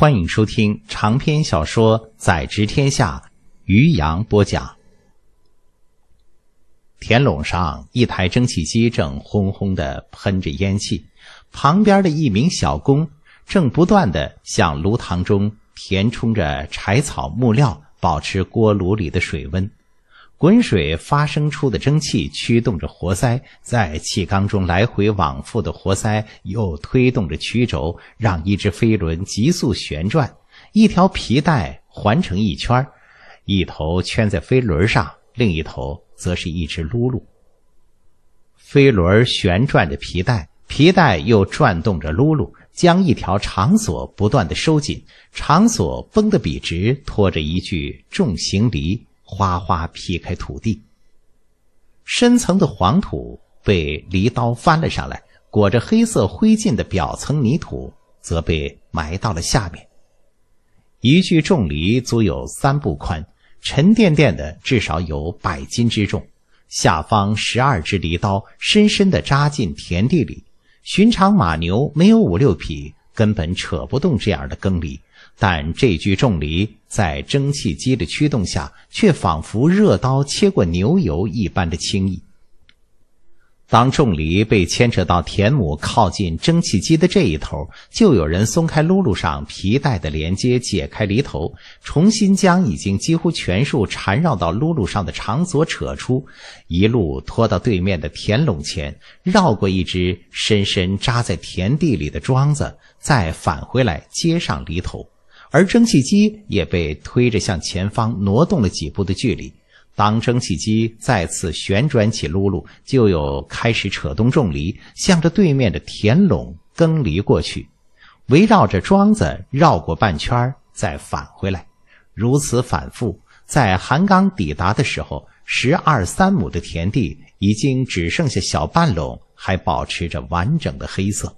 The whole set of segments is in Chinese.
欢迎收听长篇小说《宰执天下》，于洋播讲。田垄上，一台蒸汽机正轰轰的喷着烟气，旁边的一名小工正不断的向炉膛中填充着柴草木料，保持锅炉里的水温。滚水发生出的蒸汽驱动着活塞，在气缸中来回往复的活塞又推动着曲轴，让一只飞轮急速旋转。一条皮带环成一圈儿，一头圈在飞轮上，另一头则是一只辘噜。飞轮旋转着皮带，皮带又转动着辘噜，将一条长索不断的收紧，长索绷得笔直，拖着一具重型犁。哗哗劈开土地，深层的黄土被犁刀翻了上来，裹着黑色灰烬的表层泥土则被埋到了下面。一具重犁足有三步宽，沉甸甸的，至少有百斤之重。下方十二只犁刀深深的扎进田地里，寻常马牛没有五六匹，根本扯不动这样的耕犁。但这具重犁在蒸汽机的驱动下，却仿佛热刀切过牛油一般的轻易。当重犁被牵扯到田亩靠近蒸汽机的这一头，就有人松开辘噜上皮带的连接，解开犁头，重新将已经几乎全数缠绕到辘噜上的长索扯出，一路拖到对面的田垄前，绕过一只深深扎在田地里的桩子，再返回来接上犁头。而蒸汽机也被推着向前方挪动了几步的距离。当蒸汽机再次旋转起，噜噜就有开始扯动重犁，向着对面的田垄耕犁过去，围绕着庄子绕过半圈再返回来，如此反复。在韩刚抵达的时候，十二三亩的田地已经只剩下小半垄还保持着完整的黑色。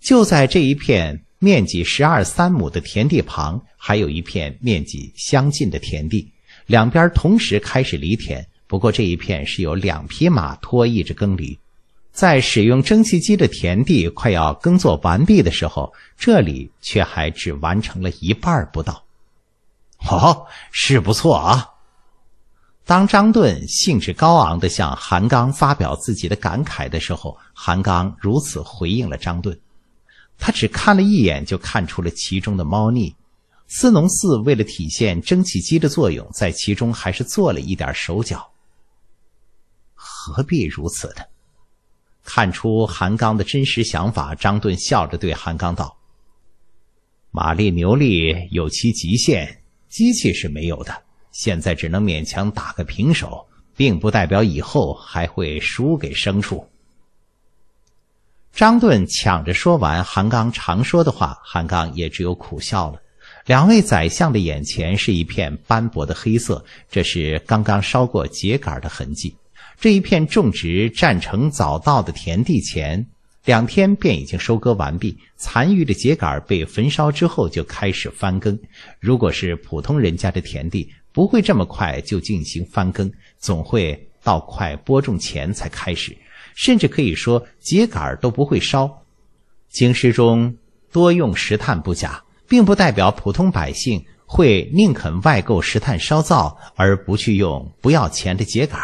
就在这一片。面积十二三亩的田地旁，还有一片面积相近的田地，两边同时开始犁田。不过这一片是由两匹马拖一只耕犁，在使用蒸汽机的田地快要耕作完毕的时候，这里却还只完成了一半不到。哦，是不错啊。当张顿兴致高昂的向韩刚发表自己的感慨的时候，韩刚如此回应了张顿。他只看了一眼，就看出了其中的猫腻。斯农四为了体现蒸汽机的作用，在其中还是做了一点手脚。何必如此呢？看出韩刚的真实想法，张顿笑着对韩刚道：“马力、牛力有其极限，机器是没有的。现在只能勉强打个平手，并不代表以后还会输给牲畜。”张顿抢着说完韩刚常说的话，韩刚也只有苦笑了。两位宰相的眼前是一片斑驳的黑色，这是刚刚烧过秸秆的痕迹。这一片种植占城早稻的田地前两天便已经收割完毕，残余的秸秆被焚烧之后就开始翻耕。如果是普通人家的田地，不会这么快就进行翻耕，总会到快播种前才开始。甚至可以说秸秆都不会烧。京师中多用石炭不假，并不代表普通百姓会宁肯外购石炭烧灶，而不去用不要钱的秸秆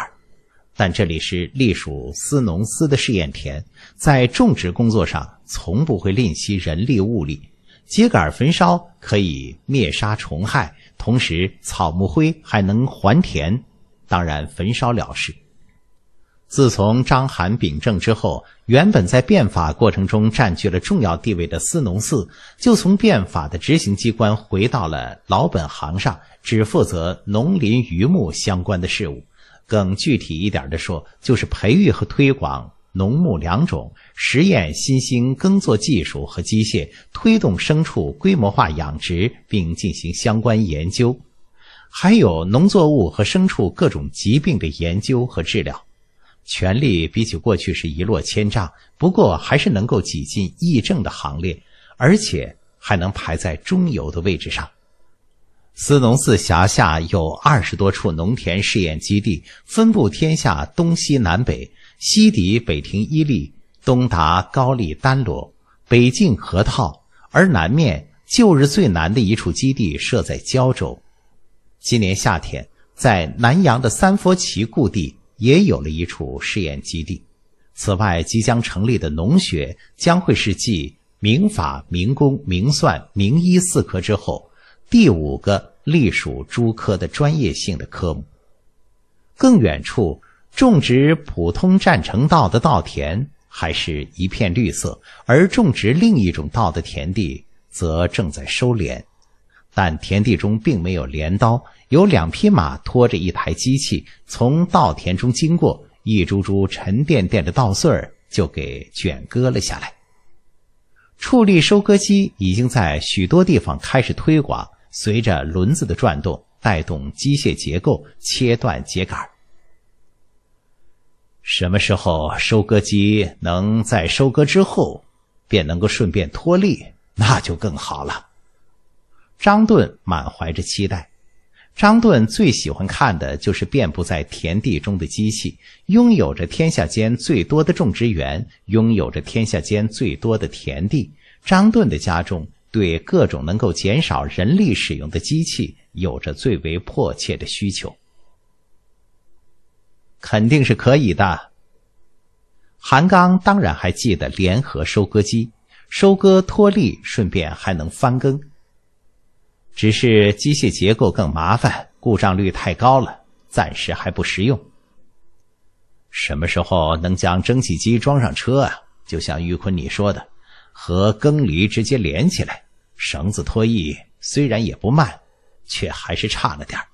但这里是隶属司农司的试验田，在种植工作上从不会吝惜人力物力。秸秆焚烧可以灭杀虫害，同时草木灰还能还田。当然，焚烧了事。自从章邯秉政之后，原本在变法过程中占据了重要地位的司农寺，就从变法的执行机关回到了老本行上，只负责农林渔牧相关的事务。更具体一点的说，就是培育和推广农牧两种，实验新兴耕作技术和机械，推动牲畜规模化养殖，并进行相关研究，还有农作物和牲畜各种疾病的研究和治疗。权力比起过去是一落千丈，不过还是能够挤进议政的行列，而且还能排在中游的位置上。司农寺辖下有二十多处农田试验基地，分布天下东西南北，西抵北庭伊犁，东达高丽丹罗，北境河套，而南面旧日最南的一处基地设在胶州。今年夏天，在南阳的三佛齐故地。也有了一处试验基地。此外，即将成立的农学将会是继明法、明工、明算、明医四科之后第五个隶属诸科的专业性的科目。更远处，种植普通占城稻的稻田还是一片绿色，而种植另一种稻的田地则正在收敛。但田地中并没有镰刀，有两匹马拖着一台机器从稻田中经过，一株株沉甸甸的稻穗儿就给卷割了下来。处力收割机已经在许多地方开始推广，随着轮子的转动，带动机械结构切断秸秆。什么时候收割机能，在收割之后便能够顺便脱粒，那就更好了。张顿满怀着期待。张顿最喜欢看的就是遍布在田地中的机器，拥有着天下间最多的种植园，拥有着天下间最多的田地。张顿的家中对各种能够减少人力使用的机器有着最为迫切的需求。肯定是可以的。韩刚当然还记得联合收割机，收割脱粒，顺便还能翻耕。只是机械结构更麻烦，故障率太高了，暂时还不实用。什么时候能将蒸汽机装上车啊？就像玉坤你说的，和耕犁直接连起来，绳子脱曳虽然也不慢，却还是差了点儿。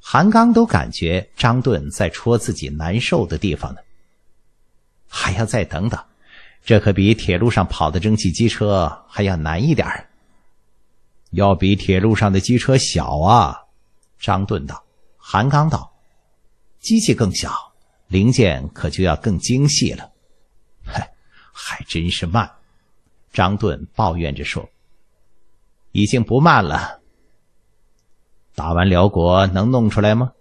韩刚都感觉张顿在戳自己难受的地方呢。还要再等等，这可比铁路上跑的蒸汽机车还要难一点儿。要比铁路上的机车小啊，张顿道。韩刚道：“机器更小，零件可就要更精细了。”嗨，还真是慢，张顿抱怨着说：“已经不慢了。”打完辽国能弄出来吗？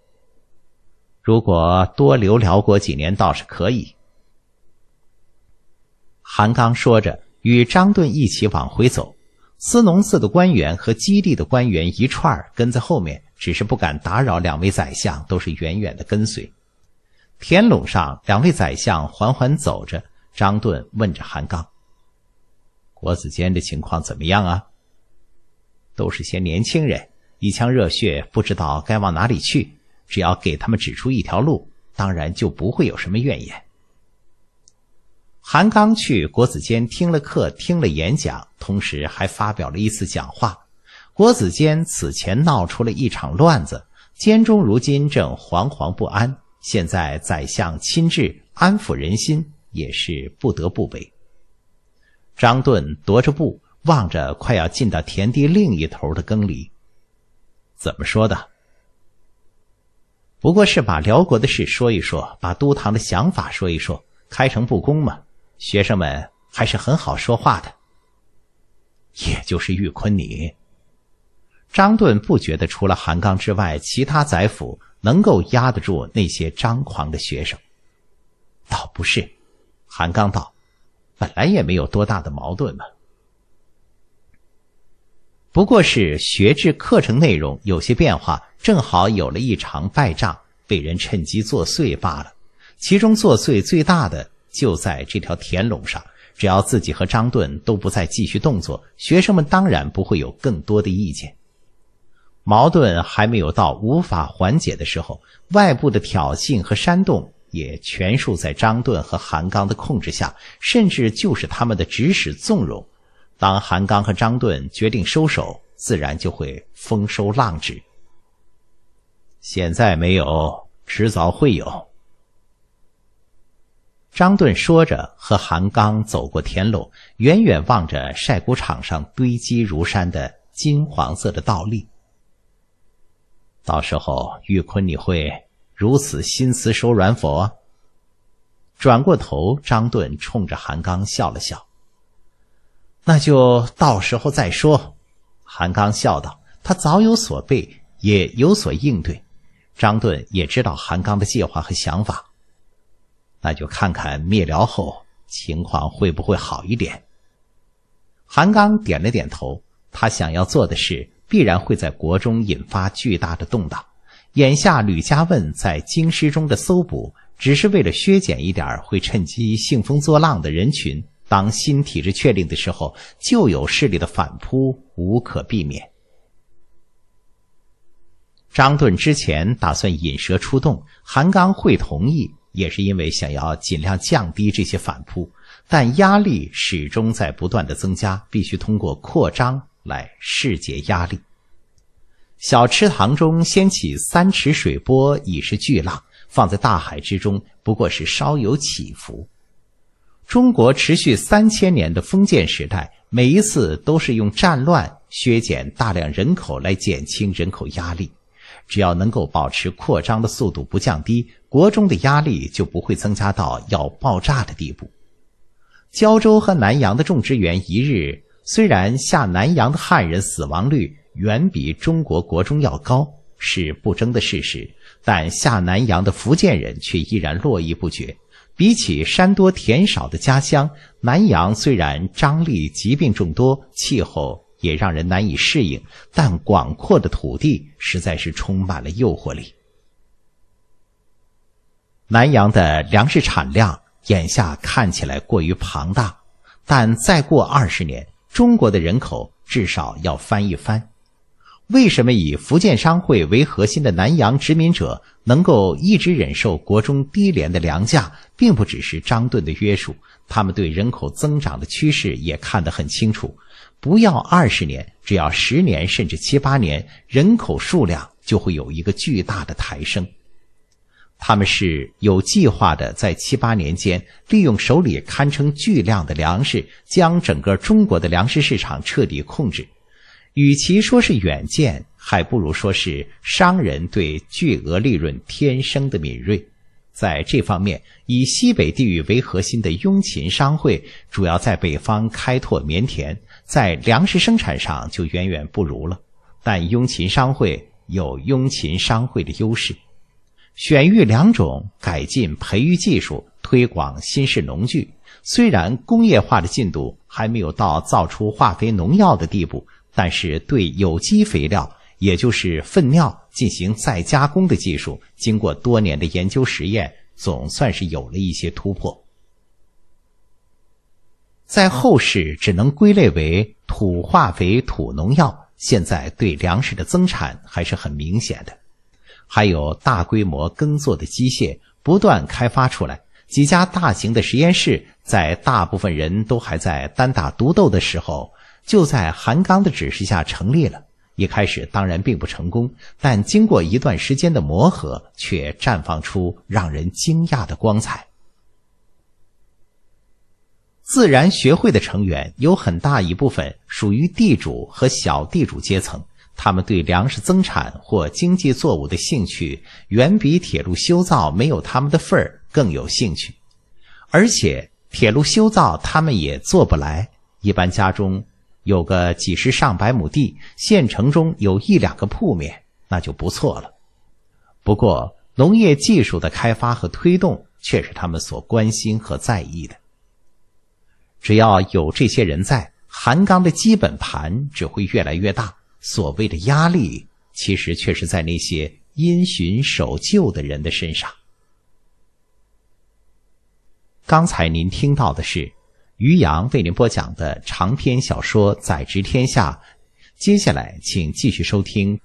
如果多留辽国几年，倒是可以。韩刚说着，与张顿一起往回走。司农寺的官员和基地的官员一串儿跟在后面，只是不敢打扰两位宰相，都是远远的跟随。天陇上，两位宰相缓缓走着，张顿问着韩刚：“国子监的情况怎么样啊？”“都是些年轻人，一腔热血，不知道该往哪里去。只要给他们指出一条路，当然就不会有什么怨言。”韩刚去国子监听了课，听了演讲，同时还发表了一次讲话。国子监此前闹出了一场乱子，监中如今正惶惶不安。现在宰相亲至，安抚人心，也是不得不为。张盾踱着步，望着快要进到田地另一头的耕犁，怎么说的？不过是把辽国的事说一说，把都堂的想法说一说，开诚布公嘛。学生们还是很好说话的，也就是玉坤你。张顿不觉得除了韩刚之外，其他宰府能够压得住那些张狂的学生，倒不是。韩刚道：“本来也没有多大的矛盾嘛，不过是学制课程内容有些变化，正好有了一场败仗，被人趁机作祟罢了。其中作祟最大的。”就在这条田垄上，只要自己和张顿都不再继续动作，学生们当然不会有更多的意见。矛盾还没有到无法缓解的时候，外部的挑衅和煽动也全数在张顿和韩刚的控制下，甚至就是他们的指使纵容。当韩刚和张顿决定收手，自然就会丰收浪止。现在没有，迟早会有。张顿说着，和韩刚走过田垄，远远望着晒谷场上堆积如山的金黄色的稻粒。到时候，玉坤，你会如此心慈手软否？转过头，张顿冲着韩刚笑了笑。那就到时候再说。”韩刚笑道。他早有所备，也有所应对。张顿也知道韩刚的计划和想法。那就看看灭辽后情况会不会好一点。韩刚点了点头。他想要做的事必然会在国中引发巨大的动荡。眼下吕家问在京师中的搜捕，只是为了削减一点会趁机兴风作浪的人群。当新体制确立的时候，旧有势力的反扑无可避免。张盾之前打算引蛇出洞，韩刚会同意。也是因为想要尽量降低这些反扑，但压力始终在不断的增加，必须通过扩张来释解压力。小池塘中掀起三尺水波已是巨浪，放在大海之中不过是稍有起伏。中国持续三千年的封建时代，每一次都是用战乱削减大量人口来减轻人口压力。只要能够保持扩张的速度不降低。国中的压力就不会增加到要爆炸的地步。胶州和南洋的种植园一日虽然下南洋的汉人死亡率远比中国国中要高，是不争的事实，但下南洋的福建人却依然络绎不绝。比起山多田少的家乡，南洋虽然张力、疾病众多，气候也让人难以适应，但广阔的土地实在是充满了诱惑力。南阳的粮食产量眼下看起来过于庞大，但再过二十年，中国的人口至少要翻一番。为什么以福建商会为核心的南洋殖民者能够一直忍受国中低廉的粮价，并不只是张顿的约束，他们对人口增长的趋势也看得很清楚。不要二十年，只要十年甚至七八年，人口数量就会有一个巨大的抬升。他们是有计划的，在七八年间利用手里堪称巨量的粮食，将整个中国的粮食市场彻底控制。与其说是远见，还不如说是商人对巨额利润天生的敏锐。在这方面，以西北地域为核心的雍秦商会，主要在北方开拓棉田，在粮食生产上就远远不如了。但雍秦商会有雍秦商会的优势。选育良种、改进培育技术、推广新式农具，虽然工业化的进度还没有到造出化肥、农药的地步，但是对有机肥料，也就是粪尿进行再加工的技术，经过多年的研究实验，总算是有了一些突破。在后世只能归类为土化肥、土农药，现在对粮食的增产还是很明显的。还有大规模耕作的机械不断开发出来。几家大型的实验室在大部分人都还在单打独斗的时候，就在韩刚的指示下成立了。一开始当然并不成功，但经过一段时间的磨合，却绽放出让人惊讶的光彩。自然学会的成员有很大一部分属于地主和小地主阶层。他们对粮食增产或经济作物的兴趣，远比铁路修造没有他们的份儿更有兴趣。而且，铁路修造他们也做不来。一般家中有个几十上百亩地，县城中有一两个铺面，那就不错了。不过，农业技术的开发和推动却是他们所关心和在意的。只要有这些人在，韩刚的基本盘只会越来越大。所谓的压力，其实却是在那些因循守旧的人的身上。刚才您听到的是于洋为您播讲的长篇小说《宰执天下》，接下来请继续收听。